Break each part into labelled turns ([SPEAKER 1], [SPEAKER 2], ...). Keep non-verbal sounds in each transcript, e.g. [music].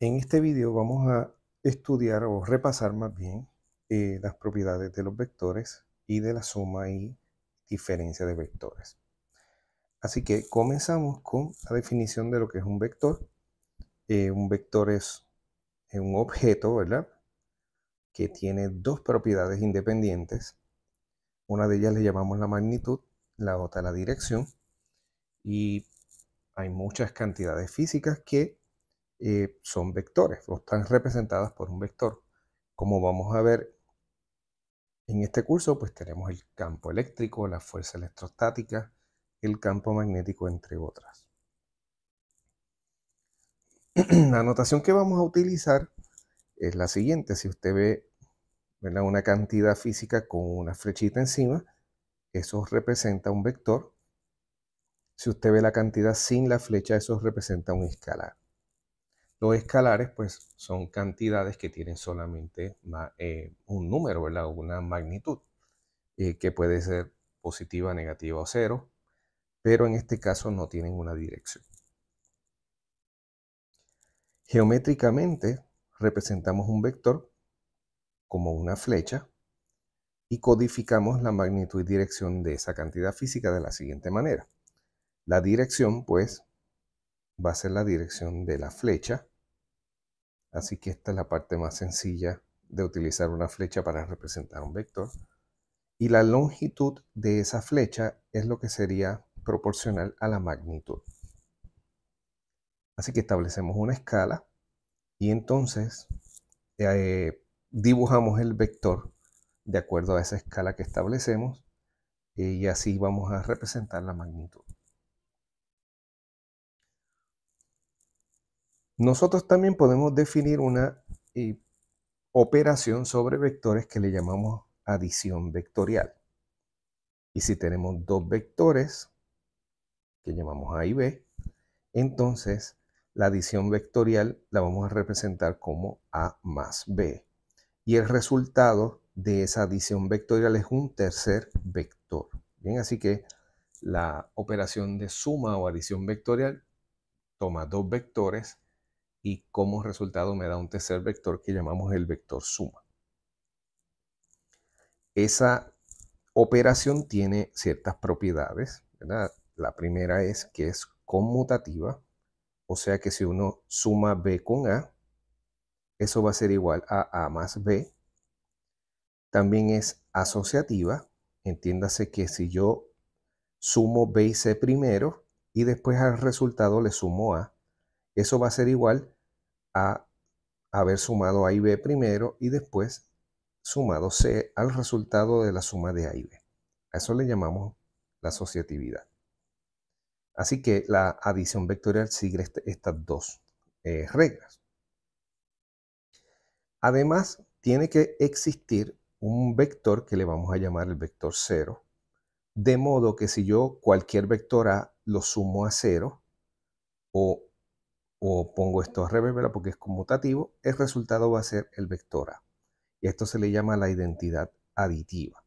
[SPEAKER 1] En este video vamos a estudiar o repasar más bien eh, las propiedades de los vectores y de la suma y diferencia de vectores. Así que comenzamos con la definición de lo que es un vector. Eh, un vector es un objeto, ¿verdad? Que tiene dos propiedades independientes. Una de ellas le llamamos la magnitud, la otra la dirección. Y hay muchas cantidades físicas que eh, son vectores o están representadas por un vector. Como vamos a ver en este curso, pues tenemos el campo eléctrico, la fuerza electrostática, el campo magnético, entre otras. [clears throat] la notación que vamos a utilizar es la siguiente. Si usted ve una cantidad física con una flechita encima, eso representa un vector. Si usted ve la cantidad sin la flecha, eso representa un escalar. Los escalares, pues, son cantidades que tienen solamente eh, un número, ¿verdad? Una magnitud, eh, que puede ser positiva, negativa o cero, pero en este caso no tienen una dirección. Geométricamente representamos un vector como una flecha y codificamos la magnitud y dirección de esa cantidad física de la siguiente manera. La dirección, pues, va a ser la dirección de la flecha Así que esta es la parte más sencilla de utilizar una flecha para representar un vector. Y la longitud de esa flecha es lo que sería proporcional a la magnitud. Así que establecemos una escala y entonces eh, dibujamos el vector de acuerdo a esa escala que establecemos eh, y así vamos a representar la magnitud. Nosotros también podemos definir una eh, operación sobre vectores que le llamamos adición vectorial. Y si tenemos dos vectores, que llamamos A y B, entonces la adición vectorial la vamos a representar como A más B. Y el resultado de esa adición vectorial es un tercer vector. Bien, así que la operación de suma o adición vectorial toma dos vectores y como resultado me da un tercer vector que llamamos el vector suma. Esa operación tiene ciertas propiedades. La primera es que es conmutativa, o sea que si uno suma B con A, eso va a ser igual a A más B. También es asociativa, entiéndase que si yo sumo B y C primero y después al resultado le sumo A, eso va a ser igual a haber sumado A y B primero y después sumado C al resultado de la suma de A y B. A eso le llamamos la asociatividad. Así que la adición vectorial sigue este, estas dos eh, reglas. Además, tiene que existir un vector que le vamos a llamar el vector 0, de modo que si yo cualquier vector A lo sumo a 0 o o pongo esto al revés, Porque es conmutativo, el resultado va a ser el vector A. Y esto se le llama la identidad aditiva.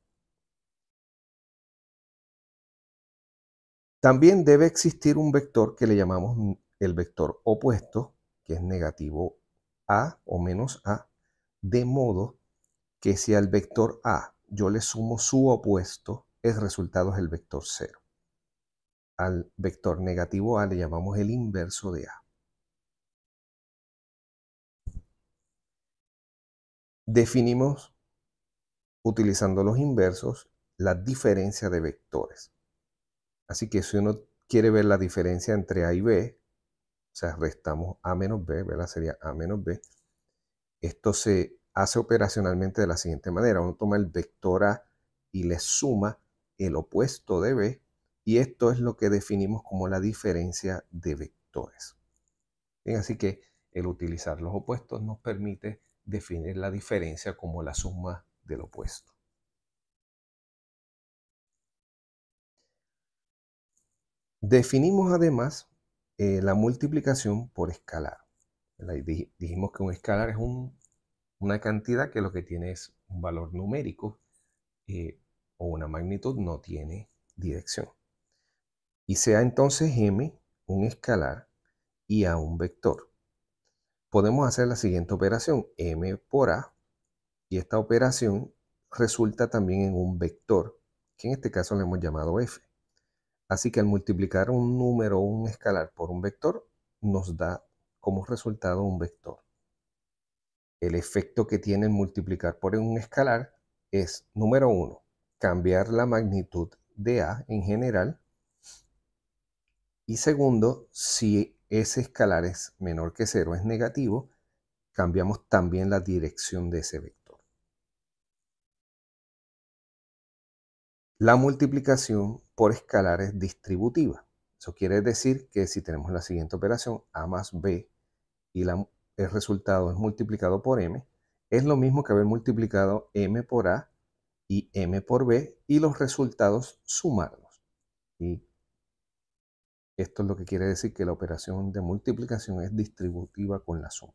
[SPEAKER 1] También debe existir un vector que le llamamos el vector opuesto, que es negativo A o menos A, de modo que si al vector A yo le sumo su opuesto, el resultado es el vector 0. Al vector negativo A le llamamos el inverso de A. Definimos, utilizando los inversos, la diferencia de vectores. Así que si uno quiere ver la diferencia entre A y B, o sea, restamos A menos B, ¿verdad? Sería A menos B. Esto se hace operacionalmente de la siguiente manera. Uno toma el vector A y le suma el opuesto de B, y esto es lo que definimos como la diferencia de vectores. así que el utilizar los opuestos nos permite definir la diferencia como la suma del opuesto. Definimos además eh, la multiplicación por escalar. dijimos que un escalar es una cantidad que lo que tiene es un valor numérico eh, o una magnitud, no tiene dirección. Y sea entonces m un escalar y a un vector podemos hacer la siguiente operación, m por a, y esta operación resulta también en un vector, que en este caso le hemos llamado f. Así que al multiplicar un número o un escalar por un vector, nos da como resultado un vector. El efecto que tiene multiplicar por un escalar es, número uno cambiar la magnitud de A en general. Y segundo, si ese escalar es menor que 0, es negativo, cambiamos también la dirección de ese vector. La multiplicación por escalar es distributiva. Eso quiere decir que si tenemos la siguiente operación, a más b, y el resultado es multiplicado por m, es lo mismo que haber multiplicado m por a y m por b, y los resultados sumarlos. Y esto es lo que quiere decir que la operación de multiplicación es distributiva con la suma.